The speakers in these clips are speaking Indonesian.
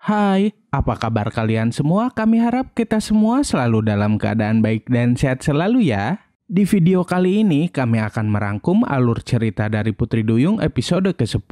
Hai, apa kabar kalian semua? Kami harap kita semua selalu dalam keadaan baik dan sehat selalu ya. Di video kali ini kami akan merangkum alur cerita dari Putri Duyung episode ke-10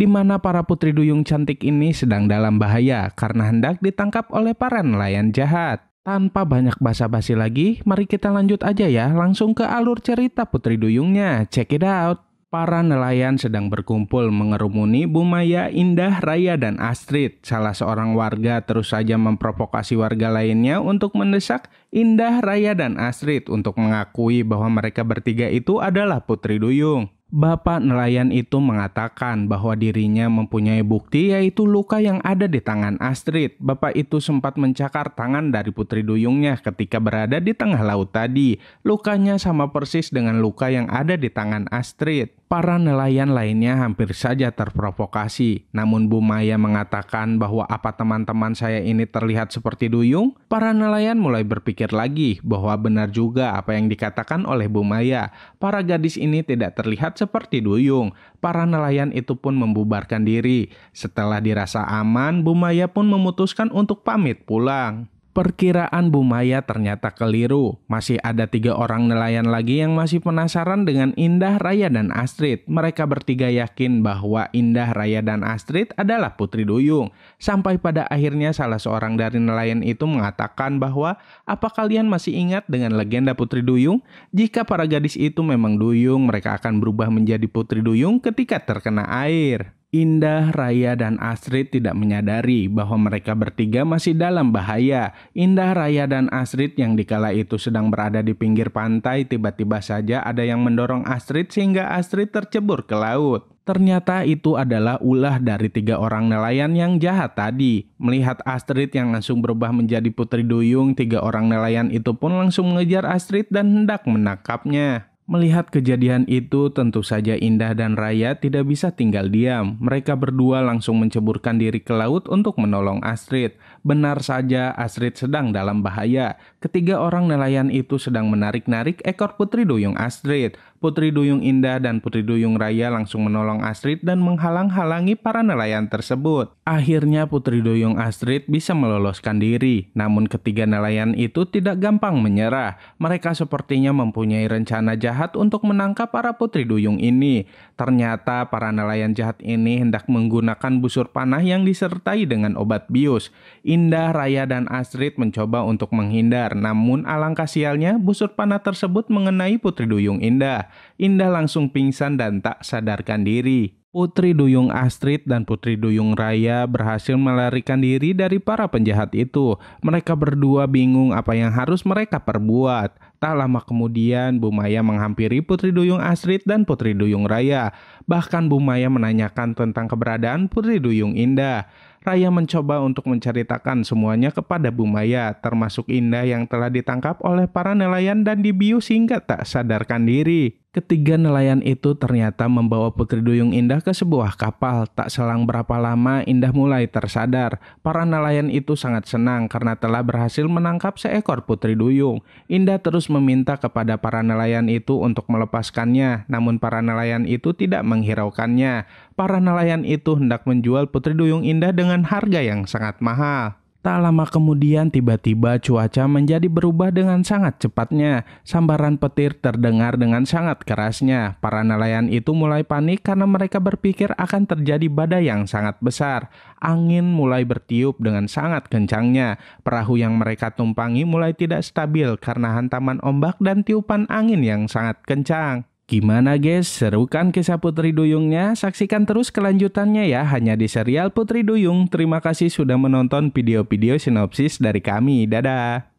di mana para putri duyung cantik ini sedang dalam bahaya karena hendak ditangkap oleh para nelayan jahat. Tanpa banyak basa-basi lagi, mari kita lanjut aja ya langsung ke alur cerita Putri Duyungnya. Check it out para nelayan sedang berkumpul mengerumuni Bumaya, Indah, Raya, dan Astrid. Salah seorang warga terus saja memprovokasi warga lainnya untuk mendesak Indah, Raya, dan Astrid untuk mengakui bahwa mereka bertiga itu adalah Putri Duyung. Bapak nelayan itu mengatakan bahwa dirinya mempunyai bukti yaitu luka yang ada di tangan Astrid. Bapak itu sempat mencakar tangan dari putri duyungnya ketika berada di tengah laut tadi. Lukanya sama persis dengan luka yang ada di tangan Astrid. Para nelayan lainnya hampir saja terprovokasi. Namun Bu Maya mengatakan bahwa apa teman-teman saya ini terlihat seperti duyung? Para nelayan mulai berpikir lagi bahwa benar juga apa yang dikatakan oleh Bu Maya. Para gadis ini tidak terlihat seperti duyung. Para nelayan itu pun membubarkan diri. Setelah dirasa aman, Bu Maya pun memutuskan untuk pamit pulang. Perkiraan Bu Maya ternyata keliru. Masih ada tiga orang nelayan lagi yang masih penasaran dengan Indah, Raya, dan Astrid. Mereka bertiga yakin bahwa Indah, Raya, dan Astrid adalah putri duyung. Sampai pada akhirnya salah seorang dari nelayan itu mengatakan bahwa apa kalian masih ingat dengan legenda putri duyung? Jika para gadis itu memang duyung, mereka akan berubah menjadi putri duyung ketika terkena air. Indah, Raya, dan Astrid tidak menyadari bahwa mereka bertiga masih dalam bahaya. Indah, Raya, dan Astrid yang dikala itu sedang berada di pinggir pantai tiba-tiba saja ada yang mendorong Astrid sehingga Astrid tercebur ke laut. Ternyata itu adalah ulah dari tiga orang nelayan yang jahat tadi. Melihat Astrid yang langsung berubah menjadi putri duyung, tiga orang nelayan itu pun langsung mengejar Astrid dan hendak menangkapnya. Melihat kejadian itu, tentu saja Indah dan Raya tidak bisa tinggal diam. Mereka berdua langsung menceburkan diri ke laut untuk menolong Astrid. Benar saja, Astrid sedang dalam bahaya. Ketiga orang nelayan itu sedang menarik-narik ekor putri duyung Astrid. Putri Duyung Indah dan Putri Duyung Raya langsung menolong Astrid dan menghalang-halangi para nelayan tersebut. Akhirnya Putri Duyung Astrid bisa meloloskan diri, namun ketiga nelayan itu tidak gampang menyerah. Mereka sepertinya mempunyai rencana jahat untuk menangkap para Putri Duyung ini. Ternyata para nelayan jahat ini hendak menggunakan busur panah yang disertai dengan obat bius. Indah, Raya, dan Astrid mencoba untuk menghindar, namun alangkah sialnya busur panah tersebut mengenai Putri Duyung Indah. Indah langsung pingsan dan tak sadarkan diri. Putri Duyung Astrid dan Putri Duyung Raya berhasil melarikan diri dari para penjahat itu. Mereka berdua bingung apa yang harus mereka perbuat. Tak lama kemudian, Bu Maya menghampiri Putri Duyung Astrid dan Putri Duyung Raya. Bahkan Bu Maya menanyakan tentang keberadaan Putri Duyung Indah. Raya mencoba untuk menceritakan semuanya kepada Bumaya, termasuk Indah yang telah ditangkap oleh para nelayan dan dibius hingga tak sadarkan diri. Ketiga nelayan itu ternyata membawa putri duyung indah ke sebuah kapal. Tak selang berapa lama, Indah mulai tersadar. Para nelayan itu sangat senang karena telah berhasil menangkap seekor putri duyung. Indah terus meminta kepada para nelayan itu untuk melepaskannya, namun para nelayan itu tidak menghiraukannya. Para nelayan itu hendak menjual putri duyung indah dengan harga yang sangat mahal. Tak lama kemudian tiba-tiba cuaca menjadi berubah dengan sangat cepatnya. Sambaran petir terdengar dengan sangat kerasnya. Para nelayan itu mulai panik karena mereka berpikir akan terjadi badai yang sangat besar. Angin mulai bertiup dengan sangat kencangnya. Perahu yang mereka tumpangi mulai tidak stabil karena hantaman ombak dan tiupan angin yang sangat kencang. Gimana guys, seru kan kisah Putri Duyungnya? Saksikan terus kelanjutannya ya hanya di serial Putri Duyung. Terima kasih sudah menonton video-video sinopsis dari kami. Dadah!